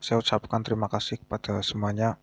saya ucapkan terima kasih kepada semuanya